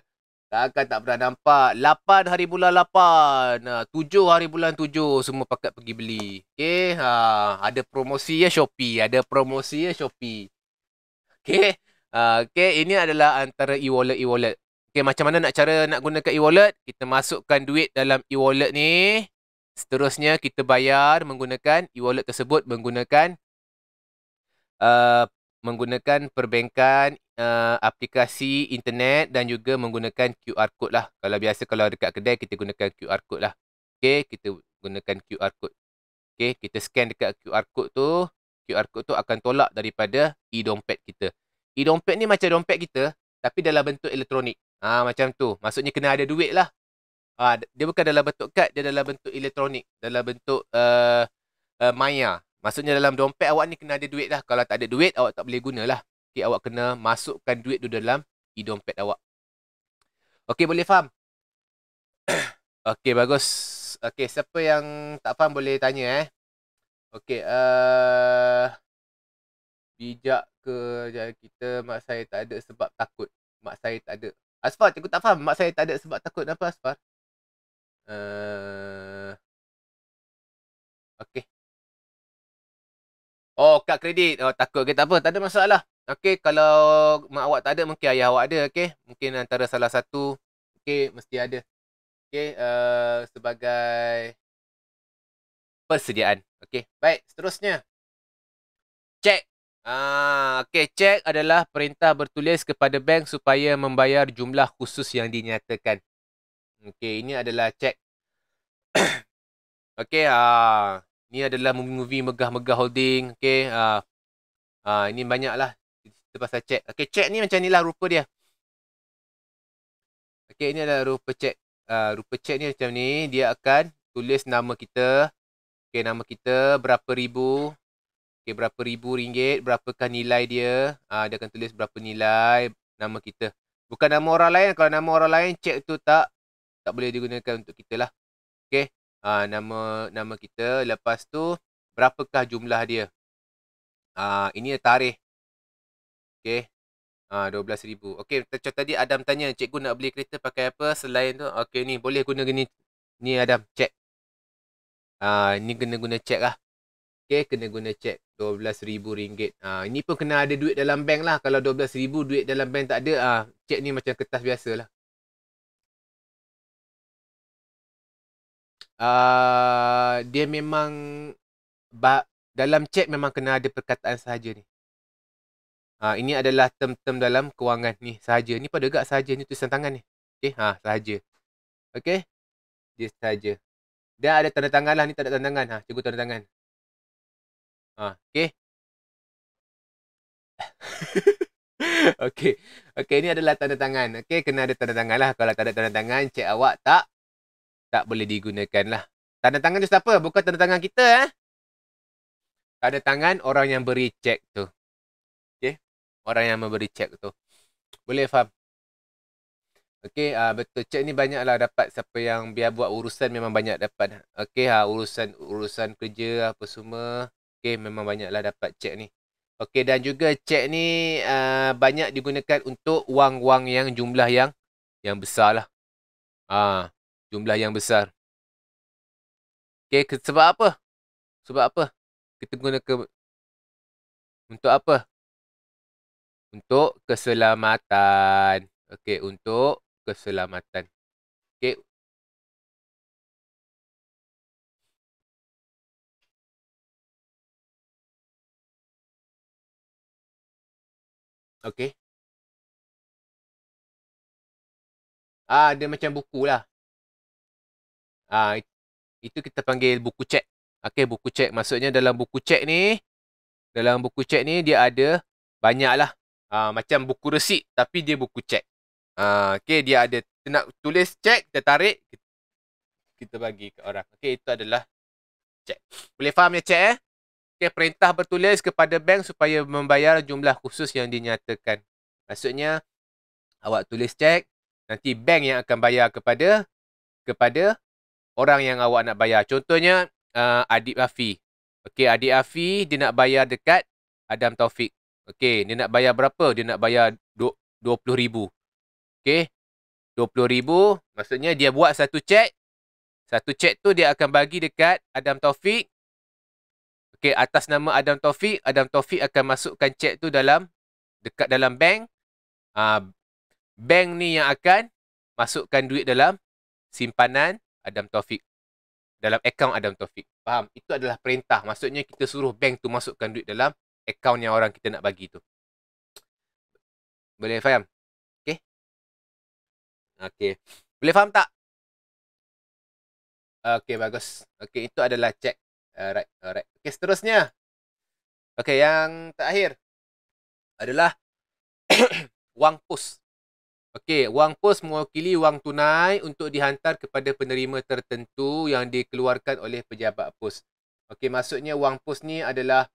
Speaker 1: Takkan tak pernah nampak? 8 hari bulan 8. 7 ha, hari bulan 7. Semua paket pergi beli. Okay. Ha. Ada promosi ya Shopee. Ada promosi ya Shopee. Okay. Ah, okay, ini adalah antara e-wallet e-wallet. Okay, macam mana nak cara nak gunakan e-wallet? Kita masukkan duit dalam e-wallet ni. Seterusnya kita bayar menggunakan e-wallet tersebut menggunakan uh, menggunakan perbankan uh, aplikasi internet dan juga menggunakan QR code lah. Kalau biasa kalau dekat kedai kita gunakan QR code lah. Okay, kita gunakan QR code. Okay, kita scan dekat QR code tu. QR code tu akan tolak daripada e-dompet kita. E-dompet ni macam dompet kita tapi dalam bentuk elektronik. Ah ha, macam tu. Maksudnya kena ada duit lah. Ha, dia bukan dalam bentuk kad, dia dalam bentuk elektronik. Dalam bentuk uh, uh, maya. Maksudnya dalam dompet awak ni kena ada duit lah. Kalau tak ada duit, awak tak boleh guna lah. Okay, awak kena masukkan duit tu dalam e-dompet awak. Okay, boleh faham? okay, bagus. Okay, siapa yang tak faham boleh tanya eh. Okay, uh, eh, bijak ke jangan ya, kita mak saya tak ada sebab takut mak saya tak ada
Speaker 2: Asfar cikgu tak faham mak saya tak ada sebab takut apa Asfar uh, okey Oh, kad kredit. Oh,
Speaker 1: takut kita tak apa. Tak ada masalah. Okey, kalau mak awak tak ada, mungkin ayah awak ada. Okey, mungkin antara
Speaker 2: salah satu. Okey, mesti ada. Okey, uh, sebagai persediaan. Okey, baik. Seterusnya. Cek
Speaker 1: Ah, okey, cek adalah perintah bertulis kepada bank supaya membayar jumlah khusus yang dinyatakan. Okey, ini adalah cek. okey, ah, ini adalah movie-movie megah-megah holding. Okey, ah, ah, ini banyaklah cerita cek. Okey, cek ni macam ni lah rupa dia. Okey, ini adalah rupa cek. Ah, rupa cek ni macam ni. Dia akan tulis nama kita. Okey, nama kita berapa ribu. Okay, berapa ribu ringgit, berapakah nilai dia. Uh, dia akan tulis berapa nilai nama kita. Bukan nama orang lain. Kalau nama orang lain, cek tu tak. Tak boleh digunakan untuk kita lah. Okay. Uh, ah, nama nama kita. Lepas tu, berapakah jumlah dia. Uh, ini tarikh. Okay. RM12,000. ribu. okay, macam tadi Adam tanya, cikgu nak beli kereta pakai apa selain tu? Okay, ni boleh guna ni. Ni Adam, cek. Ha, ni kena guna cek lah. Okay, kena guna cek RM12,000. Uh, ini pun kena ada duit dalam bank lah. Kalau RM12,000 duit dalam bank tak ada, uh, ah, cek ni macam kertas biasa
Speaker 2: lah. Uh, ah, dia memang ba- dalam cek memang kena ada perkataan sahaja ni.
Speaker 1: Ha, ini adalah term-term dalam kewangan ni sahaja. Ni pada gak sahaja. Ni tulisan
Speaker 2: tangan ni. Okay, ha, sahaja. Okay. Dia sahaja. Dan ada tanda tangan lah. Ni tak ada tanda tangan. Ha, cikgu tanda tangan. Ha, ah, okay.
Speaker 1: okay. Okay, ini adalah tanda tangan. Okay, kena ada tanda tangan lah. Kalau tak ada tanda tangan, cek awak tak. Tak boleh digunakan lah. Tanda tangan
Speaker 2: tu siapa? Bukan tanda tangan kita eh.
Speaker 1: Tanda tangan orang yang beri cek tu. Okay. Orang yang memberi cek tu. Boleh faham? Okay, uh, ah, betul. Cek ni banyaklah dapat siapa yang biar buat urusan memang banyak dapat. Okay, uh, ah, urusan urusan kerja apa semua. Okey, memang banyaklah dapat cek ni. Okey, dan juga cek ni uh, banyak digunakan untuk wang-wang yang jumlah yang
Speaker 2: yang besar lah. Ah, uh, jumlah yang besar. Okey, sebab apa? Sebab apa? Kita guna ke... Untuk apa? Untuk keselamatan. Okey, untuk keselamatan. Okey. Okay. Ah, ada macam buku lah. Ah, itu kita
Speaker 1: panggil buku cek. Okay, buku cek. Maksudnya dalam buku cek ni, dalam buku cek ni dia ada banyak lah. Ah, macam buku resit tapi dia buku cek. Ah, okay, dia ada kita nak tulis cek, kita tarik, kita bagi ke orang. Okay, itu adalah cek. Boleh faham ya cek eh? Okay, perintah bertulis kepada bank supaya membayar jumlah khusus yang dinyatakan. Maksudnya, awak tulis cek, nanti bank yang akan bayar kepada kepada orang yang awak nak bayar. Contohnya, uh, Adik Afi. Okey, Adik Afi dia nak bayar dekat Adam Taufik. Okey, dia nak bayar berapa? Dia nak bayar RM20,000. Okey, RM20,000. Maksudnya, dia buat satu cek. Satu cek tu dia akan bagi dekat Adam Taufik. Okey, atas nama Adam Taufik, Adam Taufik akan masukkan cek tu dalam dekat dalam bank. Uh, bank ni yang akan masukkan duit dalam simpanan Adam Taufik dalam akaun Adam Taufik. Faham? Itu adalah perintah. Maksudnya kita suruh bank tu masukkan duit dalam akaun yang orang
Speaker 2: kita nak bagi tu. Boleh faham? Okey. Okey. Boleh faham tak? Okey, bagus.
Speaker 1: Okey, itu adalah cek Alright, eh, eh, alright. Okay, seterusnya. Okay, yang terakhir adalah wang pos. Okay, wang pos mewakili wang tunai untuk dihantar kepada penerima tertentu yang dikeluarkan oleh pejabat pos. Okay, maksudnya wang pos ni adalah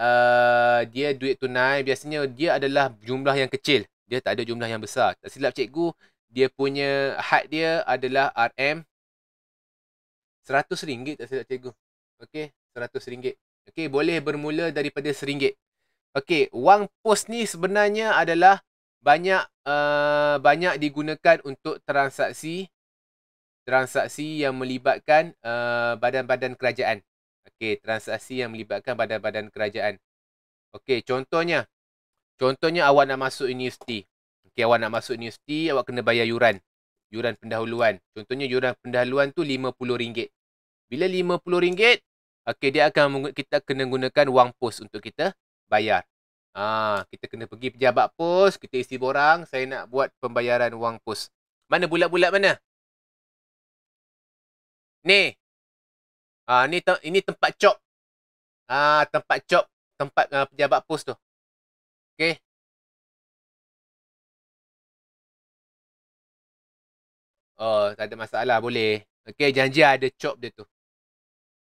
Speaker 1: uh, dia duit tunai. Biasanya dia adalah jumlah yang kecil. Dia tak ada jumlah yang besar. Tak silap cikgu, dia punya had dia adalah RM seratus ringgit tak silap cikgu. Okey, seratus ringgit. Okey, boleh bermula daripada seringgit. Okey, wang pos ni sebenarnya adalah banyak uh, banyak digunakan untuk transaksi transaksi yang melibatkan uh, badan-badan kerajaan. Okey, transaksi yang melibatkan badan-badan kerajaan. Okey, contohnya contohnya awak nak masuk universiti. Okey, awak nak masuk universiti, awak kena bayar yuran. Yuran pendahuluan. Contohnya yuran pendahuluan tu RM50. Bila RM50, Okey, dia akan kita kena gunakan wang pos untuk kita bayar. Ah, kita kena pergi pejabat pos, kita isi borang, saya nak buat pembayaran wang
Speaker 2: pos. Mana bulat-bulat mana? Ni. Ah, ni te- ini tempat cop. Ah, ha, tempat cop, tempat uh, pejabat pos tu. Okey. Oh, tak ada masalah boleh. Okey, janji ada cop dia tu.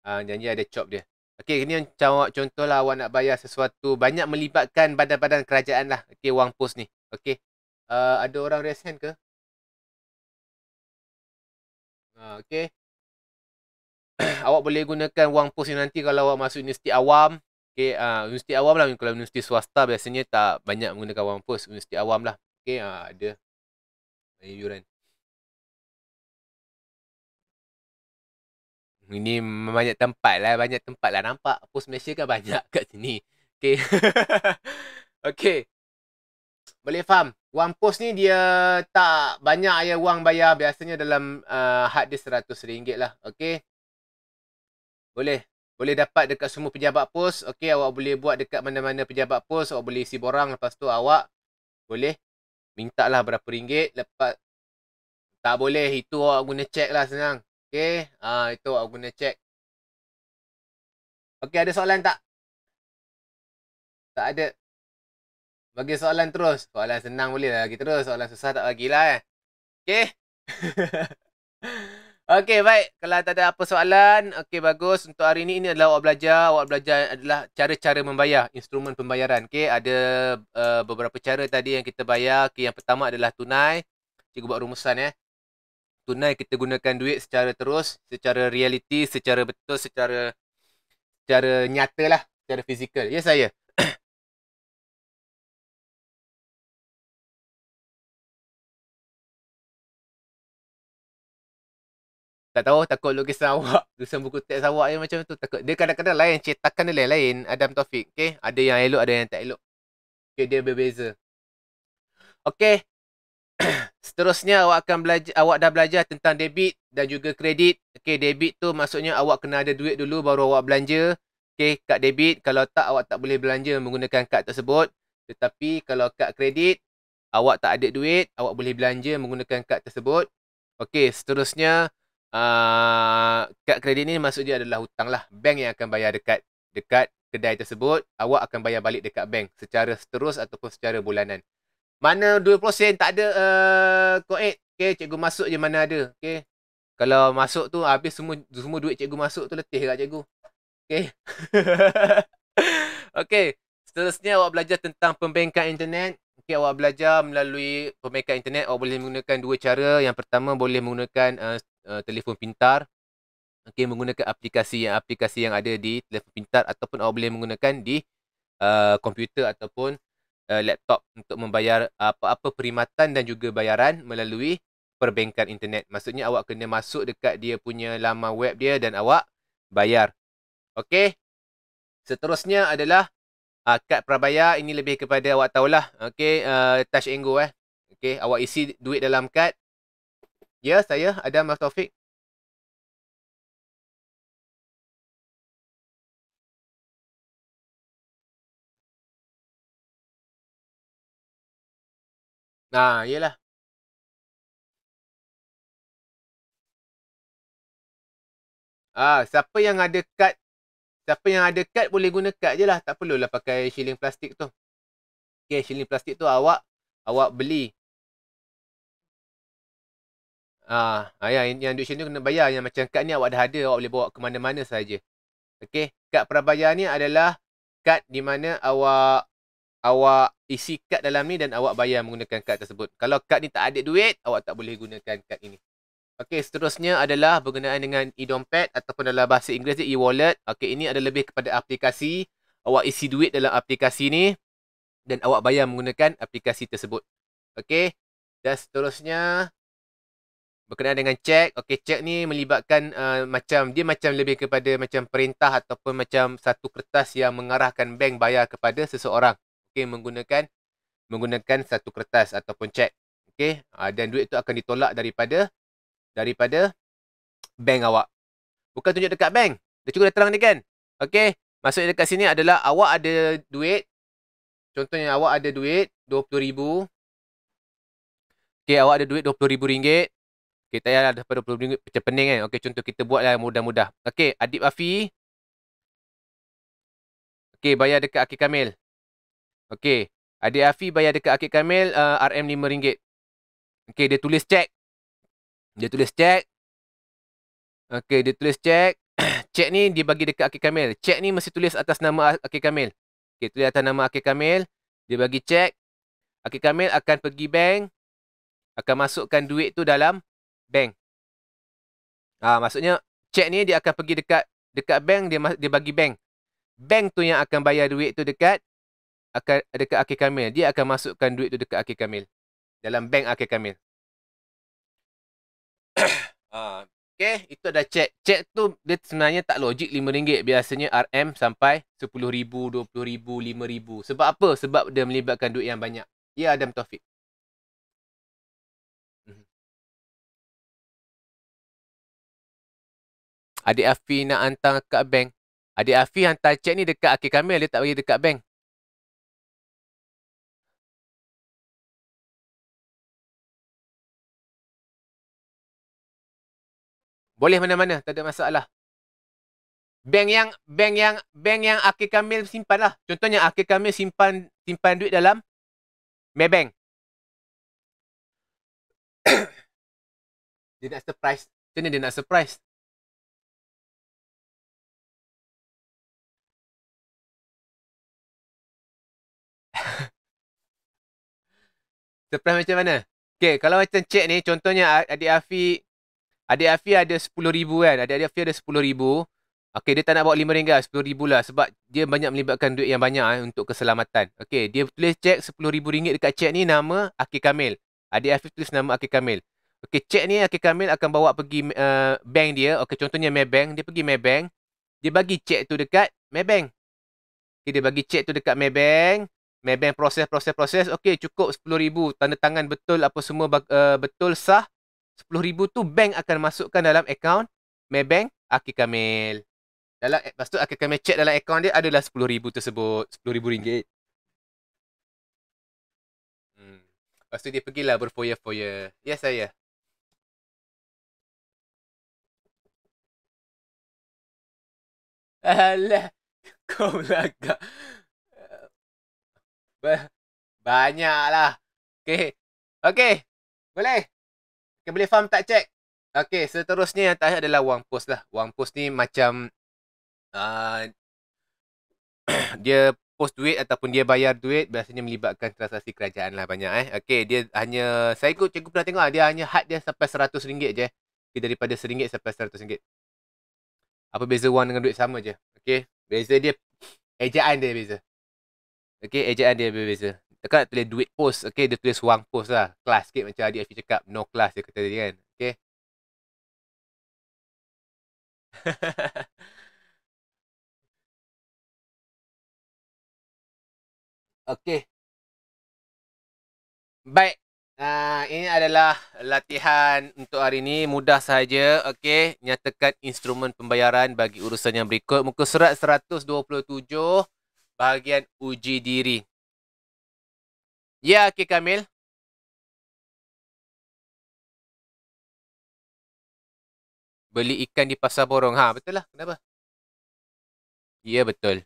Speaker 1: Ah, janji ada chop dia. Okey, ini macam contohlah awak nak bayar sesuatu banyak
Speaker 2: melibatkan badan-badan kerajaan lah. Okey, wang pos ni. Okey. Uh, ada orang raise hand ke? Uh, Okey. awak boleh gunakan wang pos ni nanti kalau awak masuk universiti awam. Okey, uh, universiti awam lah. Kalau universiti swasta biasanya tak banyak menggunakan wang pos. Universiti awam lah. Okey, uh, ada. Yuran. Ini
Speaker 1: banyak tempat lah Banyak tempat lah Nampak post Malaysia kan banyak kat sini Okay Okay Boleh faham Wang post ni dia tak banyak ayah wang bayar Biasanya dalam uh, hard dia seratus ringgit lah Okay Boleh boleh dapat dekat semua pejabat pos. Okay, awak boleh buat dekat mana-mana pejabat pos. Awak boleh isi borang. Lepas tu awak boleh minta lah berapa ringgit. Lepas
Speaker 2: tak boleh. Itu awak guna cek lah senang. Okey, ha, itu aku guna check. Okey, ada soalan tak? Tak ada. Bagi soalan terus. Soalan senang boleh lah bagi terus. Soalan susah tak bagilah eh.
Speaker 1: Okey. Okey, baik. Kalau tak ada apa soalan, okey bagus. Untuk hari ini, ini adalah awak belajar. Awak belajar adalah cara-cara membayar. Instrumen pembayaran. Okey, ada uh, beberapa cara tadi yang kita bayar. Okey, yang pertama adalah tunai. Cikgu buat rumusan eh tunai kita gunakan duit secara terus, secara realiti, secara
Speaker 2: betul, secara secara nyata lah, secara fizikal. Ya saya. tak tahu takut lukisan awak, lukisan
Speaker 1: buku teks awak yang macam tu takut. Dia kadang-kadang lain, cetakan dia lain-lain. Adam Taufik, okay? Ada yang elok, ada yang tak elok. Okay, dia berbeza. Okay, seterusnya awak akan belajar awak dah belajar tentang debit dan juga kredit. Okey, debit tu maksudnya awak kena ada duit dulu baru awak belanja. Okey, kad debit kalau tak awak tak boleh belanja menggunakan kad tersebut. Tetapi kalau kad kredit awak tak ada duit, awak boleh belanja menggunakan kad tersebut. Okey, seterusnya uh, kad kredit ni maksudnya adalah hutang lah. Bank yang akan bayar dekat dekat kedai tersebut, awak akan bayar balik dekat bank secara seterus ataupun secara bulanan. Mana 20 sen tak ada uh, eh, koed. Okay, cikgu masuk je mana ada. Okay. Kalau masuk tu habis semua semua duit cikgu masuk tu letih lah cikgu. Okay. okay. Seterusnya awak belajar tentang pembengkak internet. Okay, awak belajar melalui pembengkak internet. Awak boleh menggunakan dua cara. Yang pertama boleh menggunakan uh, uh, telefon pintar. Okay, menggunakan aplikasi yang aplikasi yang ada di telefon pintar ataupun awak boleh menggunakan di uh, komputer ataupun uh, laptop untuk membayar apa-apa perkhidmatan dan juga bayaran melalui perbankan internet. Maksudnya awak kena masuk dekat dia punya laman web dia dan awak bayar. Okey. Seterusnya adalah uh, kad prabayar. Ini lebih kepada awak tahulah. Okey, uh, touch and go eh. Okey, awak isi duit dalam
Speaker 2: kad. Ya, saya Adam Mas Taufik. Ha, ah, yelah. Ah, siapa yang ada kad siapa yang ada kad boleh guna kad je lah. Tak perlulah pakai shilling plastik
Speaker 1: tu. Okay, shilling plastik tu awak awak beli. Ah, ah ya, yang, yang duit shilling tu kena bayar. Yang macam kad ni awak dah ada, awak boleh bawa ke mana-mana saja. Okay, kad prabayar ni adalah kad di mana awak awak isi kad dalam ni dan awak bayar menggunakan kad tersebut. Kalau kad ni tak ada duit, awak tak boleh gunakan kad ini. Okey, seterusnya adalah berkenaan dengan e-dompet ataupun dalam bahasa Inggeris dia e-wallet. Okey, ini adalah lebih kepada aplikasi. Awak isi duit dalam aplikasi ni dan awak bayar menggunakan aplikasi tersebut. Okey, dan seterusnya berkenaan dengan cek. Okey, cek ni melibatkan uh, macam dia macam lebih kepada macam perintah ataupun macam satu kertas yang mengarahkan bank bayar kepada seseorang okay, menggunakan menggunakan satu kertas ataupun cek. okey uh, dan duit itu akan ditolak daripada daripada bank awak. Bukan tunjuk dekat bank. Dah cukup terang ni kan? okey maksudnya dekat sini adalah awak ada duit. Contohnya awak ada duit RM20,000. okey awak ada duit RM20,000. Okay, tak payahlah daripada RM20,000. Macam pening kan? okey contoh kita buatlah mudah-mudah. okey Adib Afi. okey bayar dekat Akhil Kamil. Okey. Adik Afi bayar dekat Akid Kamil uh, RM5. Okey, dia tulis cek. Dia tulis cek. Okey, dia tulis cek. cek ni dia bagi dekat Akid Kamil. Cek ni mesti tulis atas nama Akid Kamil. Okey, tulis atas nama Akid Kamil. Dia bagi cek. Akid Kamil akan pergi bank. Akan masukkan duit tu dalam bank. Ah, maksudnya, cek ni dia akan pergi dekat dekat bank. Dia dia bagi bank. Bank tu yang akan bayar duit tu dekat akan dekat Akil Kamil. Dia akan masukkan duit tu dekat Akil Kamil. Dalam bank Akil Kamil. Ah, okay, itu ada cek. Cek tu dia sebenarnya tak logik RM5. Biasanya RM sampai RM10,000, RM20,000, RM5,000. Sebab
Speaker 2: apa? Sebab dia melibatkan duit yang banyak. Ya, Adam Taufik. Mhm. Adik Afi nak hantar ke bank. Adik Afi hantar cek ni dekat Akil Kamil. Dia tak bagi dekat bank. Boleh mana-mana, tak ada masalah. Bank yang bank yang bank yang Akil Kamil simpan lah. Contohnya Akil Kamil simpan simpan duit dalam Maybank. dia nak surprise. Macam dia nak surprise? surprise macam mana? Okay, kalau macam cek
Speaker 1: ni, contohnya adik Afiq Adik Afi ada RM10,000 kan. Adik, -adik Afi ada RM10,000. Okey, dia tak nak bawa RM5, RM10,000 lah, lah. Sebab dia banyak melibatkan duit yang banyak eh, untuk keselamatan. Okey, dia tulis cek RM10,000 dekat cek ni nama Akhil Kamil. Adik Afif tulis nama Akhil Kamil. Okey, cek ni Akhil Kamil akan bawa pergi uh, bank dia. Okey, contohnya Maybank. Dia pergi Maybank. Dia bagi cek tu dekat Maybank. Okey, dia bagi cek tu dekat Maybank. Maybank proses, proses, proses. Okey, cukup RM10,000. Tanda tangan betul apa semua uh, betul sah. RM10,000 tu bank akan masukkan dalam akaun Maybank Akhil Kamil. Dalam, eh, lepas tu Akhil Kamil check dalam akaun dia adalah RM10,000 tersebut. RM10,000.
Speaker 2: Hmm. Lepas tu dia pergilah berfoya-foya. Ya yes, saya. Alah. Kau melagak. Banyaklah. Okay. Okay. Boleh.
Speaker 1: Okay, boleh faham tak cek? Okay, seterusnya yang terakhir adalah wang post lah. Wang post ni macam uh, dia post duit ataupun dia bayar duit biasanya melibatkan transaksi kerajaan lah banyak eh. Okay, dia hanya, saya ikut cikgu pernah tengok dia hanya had dia sampai RM100 je eh. Okay, daripada RM1 sampai RM100. Apa beza wang dengan duit sama je. Okay, beza dia, ejaan dia beza. Okay, ejaan dia berbeza. Dekat nak tulis duit post, okay, dia tulis wang post lah. Kelas sikit macam adik Afi cakap, no
Speaker 2: class dia kata tadi kan. Okay. okay. Baik. Nah, ini adalah
Speaker 1: latihan untuk hari ini. Mudah saja, Okay. Nyatakan instrumen pembayaran bagi urusan yang berikut. Muka surat 127 bahagian uji diri.
Speaker 2: Ya, Ki Kamil. Beli ikan di pasar borong. Ha, betul lah. Kenapa? Ya, betul.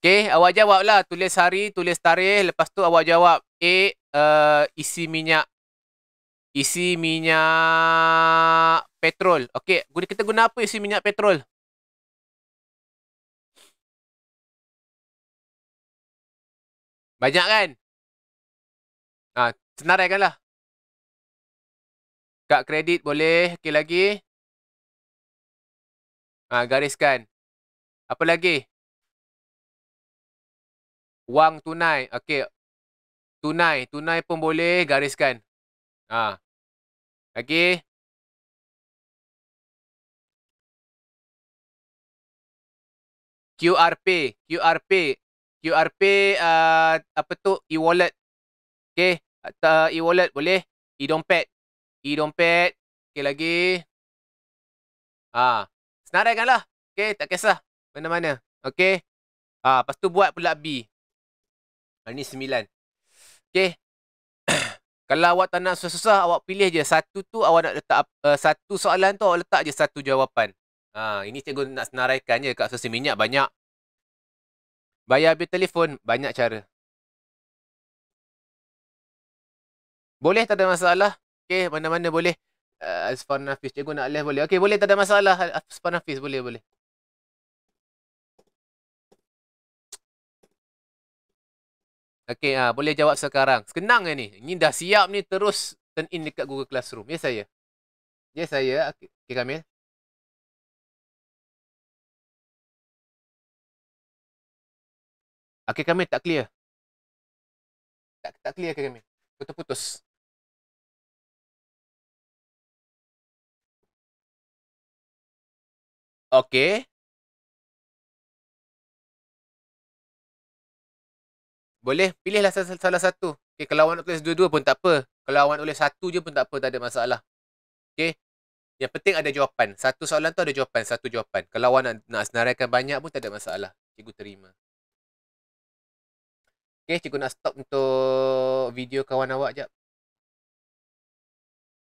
Speaker 2: Okay, awak jawab lah. Tulis hari, tulis
Speaker 1: tarikh. Lepas tu awak jawab A, uh, isi minyak. Isi
Speaker 2: minyak petrol. Okay, kita guna apa isi minyak petrol? Banyak kan? Ha, senaraikan lah. Kad kredit boleh. Okey lagi. Ha, gariskan. Apa lagi? Wang tunai. Okey. Tunai. Tunai pun boleh. Gariskan. Ha. Lagi. QRP. QRP. QRP uh,
Speaker 1: apa tu? E-wallet. Okay. Atau e-wallet boleh. E-dompet.
Speaker 2: E-dompet. Okay lagi. Ah, ha. Senaraikanlah. Okay. Tak kisah. Mana-mana. Okay. Ah, ha. Lepas tu buat pula B.
Speaker 1: Ini sembilan. Okay. Kalau awak tak nak susah-susah, awak pilih je satu tu, awak nak letak uh, satu soalan tu, awak letak je satu jawapan. Ha, ini cikgu nak
Speaker 2: senaraikan je kat sosial minyak banyak. Bayar habis telefon, banyak cara. Boleh tak ada masalah. Okey,
Speaker 1: mana-mana boleh. Uh, eh, Asfar Nafis cikgu nak live boleh. Okey, boleh tak ada masalah. Asfar Nafis boleh boleh.
Speaker 2: Okey, ah boleh jawab sekarang. Senang ni. Ini dah siap ni terus turn in dekat Google Classroom. Ya yes, saya. Ya yes, saya. Okey, okay, kami. Okey, kami tak clear. Tak tak clear kami. Putus-putus. Okey. Boleh pilihlah salah satu. Okey, kalau awak nak tulis dua-dua pun tak apa. Kalau awak nak tulis satu je pun tak apa, tak ada
Speaker 1: masalah. Okey. Yang penting ada jawapan. Satu soalan tu ada jawapan, satu jawapan. Kalau awak nak, nak senaraikan banyak pun tak ada masalah. Cikgu terima.
Speaker 2: Okey, cikgu nak stop untuk video kawan awak jap.